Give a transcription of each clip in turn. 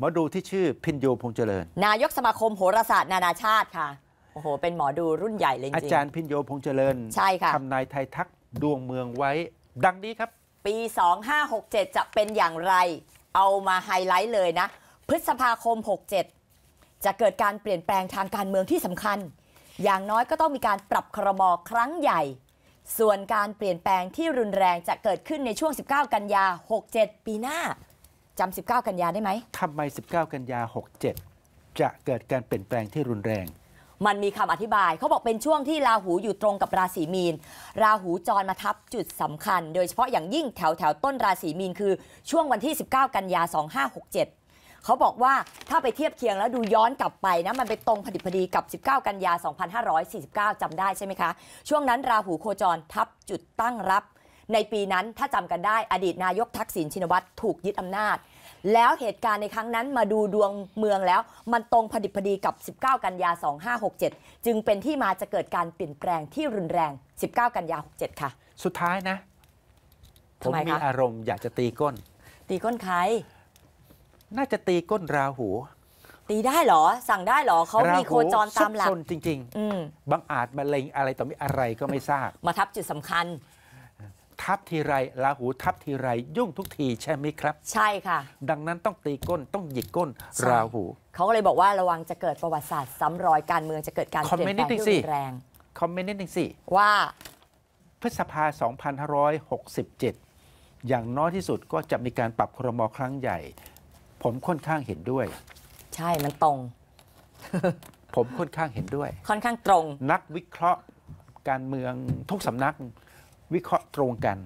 หมอดูที่ชื่อพินโยพงเจริญ นายกสมาคมโหราศาสตร์นานาชาติค่ะ โอ้โห เป็นหมอดูรุ่นใหญ่เลยจริงอาจารย์พินโยพงเจริญ ใช่ค่ะทำนายไทยทักดวงเมืองไว้ดังนี้ครับ ปี 2567 จะเป็นอย่างไร เอามาไฮไลท์เลยนะ พฤษภาคม 67 จะเกิดการเปลี่ยนแปลงทางการเมืองที่สำคัญ อย่างน้อยก็ต้องมีการปรับครมอครั้งใหญ่ ส่วนการเปลี่ยนแปลงที่รุนแรงจะเกิดขึ้นในช่วง 19 กันยา67ปีหน้าจำ19กันยาได้ไหมทำไม 19 กันยา 67 จะเกิดการเปลี่ยนแปลงที่รุนแรง มันมีคำอธิบายเขาบอกเป็นช่วงที่ราหูอยู่ตรงกับราศีมีน ราหูจรมาทับจุดสำคัญ โดยเฉพาะอย่างยิ่งแถวแถวต้นราศีมีนคือช่วงวันที่ 19 กันยา 2567 เขาบอกว่าถ้าไปเทียบเคียงแล้วดูย้อนกลับไปนะมันไปตรงพอดิพอดีกับ 19 กันยา 2549จำได้ใช่ไหมคะช่วงนั้นราหูโคจรทับจุดตั้งรับในปีนั้นถ้าจำกันได้ อดีตนายกทักษิณชินวัตรถูกยึดอำนาจ แล้วเหตุการณ์ในครั้งนั้น มาดูดวงเมืองแล้ว มันตรงพอดิบพอดีกับ 19 กันยา 2567 จึงเป็นที่มาจะเกิดการเปลี่ยนแปลงที่รุนแรง 19 กันยา 67 ค่ะ สุดท้ายนะผมมีอารมณ์อยากจะตีก้น ตีก้นใคร น่าจะตีก้นราหู ตีได้เหรอสั่งได้เหรอเขามีโคจรตามหลักจริงๆบังอาจมาเลงอะไรต่อมีอะไรก็ไม่ทราบ มาทับจุดสำคัญทับทีไรลาหูทับทีไร ยุ่งทุกทีใช่ไหมครับ ใช่ค่ะ ดังนั้นต้องตีก้นต้องหยิกก้นราหู เขาเลยบอกว่าระวังจะเกิดประวัติศาสตร์ซ้ำรอยการเมืองจะเกิดการเปลี่ยนแปลงที่รุนแรง คอมเมนต์นิดนึงสิว่าพฤษภา 2567 อย่างน้อยที่สุดก็จะมีการปรับครมครั้งใหญ่ ผมค่อนข้างเห็นด้วย ใช่มันตรง ผมค่อนข้างเห็นด้วย ค่อนข้างตรง นักวิเคราะห์การเมืองทุกสำนักวิเคราะห์ตรงกัน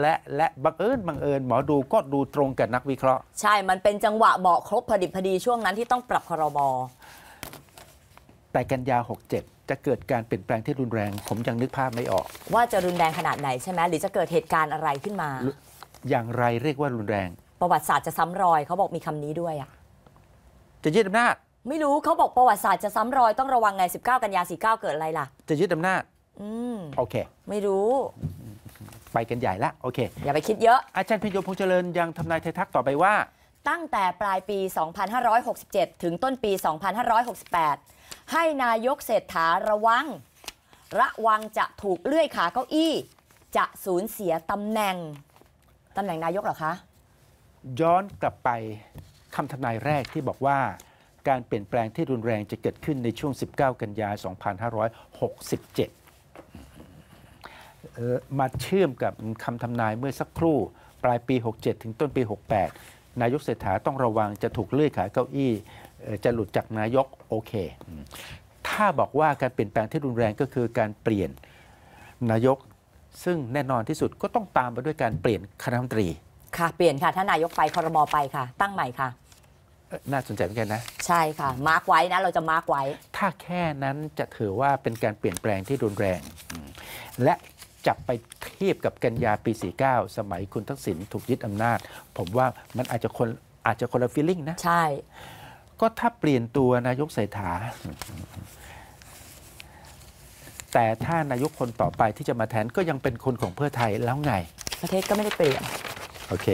และและบังเอิญบังเอิญ หมอดูก็ดูตรงกับนักวิเคราะห์ใช่มันเป็นจังหวะเหมาะครบพอดิบพอดีช่วงนั้นที่ต้องปรับครมแต่กันยา 67 จะเกิดการเปลี่ยนแปลงที่รุนแรง ผมยังนึกภาพไม่ออก ว่าจะรุนแรงขนาดไหนใช่ไหมหรือจะเกิดเหตุการณ์อะไรขึ้นมา อย่างไรเรียกว่ารุนแรง ประวัติศาสตร์จะซ้ำรอยเขาบอกมีคำนี้ด้วยอ่ะจะยึดอำนาจไม่รู้เขาบอกประวัติศาสตร์จะซ้ำรอยต้องระวังไง19 กันยา 49เกิดอะไรล่ะจะยึดอำนาจโอเคไม่รู้ ไปกันใหญ่ละโอเค อย่าไปคิดเยอะ อาจารย์พิญโยพงษ์เจริญยังทำนายไทยทักต่อไปว่า ตั้งแต่ปลายปี 2567 ถึงต้นปี 2568 ให้นายกเศรษฐาระวัง ระวังจะถูกเลื่อยขาเก้าอี้ จะสูญเสียตำแหน่งตำแหน่งนายกเหรอคะ ย้อนกลับไปคำทำนายแรกที่บอกว่าการเปลี่ยนแปลงที่รุนแรงจะเกิดขึ้นในช่วง 19 กันยา2567มาเชื่อมกับคำทำนายเมื่อสักครู่ปลายปี 67 ถึงต้นปี 68 นายกเศรษฐาต้องระวังจะถูกเลื่อยขาเก้าอี้จะหลุดจากนายก โอเคถ้าบอกว่าการเปลี่ยนแปลงที่รุนแรงก็คือ การเปลี่ยนนายกซึ่งแน่นอนที่สุดก็ต้องตามไปด้วยการเปลี่ยนคณะรัฐมนตรี ค่ะเปลี่ยนค่ะถ้านนายกไปคอรมอไปค่ะ ตั้งใหม่ค่ะ น่าสนใจเหมือนกันนะ ใช่ค่ะมาร์กไว้นะเราจะมาร์กไว้ ถ้าแค่นั้นจะถือว่าเป็นการเปลี่ยนแปลงที่รุนแรงและจับไปเทียบกับกันยาปี 49 สมัยคุณทักษิณถูกยึดอำนาจ ผมว่ามันอาจจะคนอาจจะคนละฟีลลิ่งนะ ใช่ ก็ถ้าเปลี่ยนตัวนายกเศรษฐาแต่ถ้านายกคนต่อไปที่จะมาแทนก็ยังเป็นคนของเพื่อไทยแล้วไง ประเทศก็ไม่ได้เปลี่ยน โอเค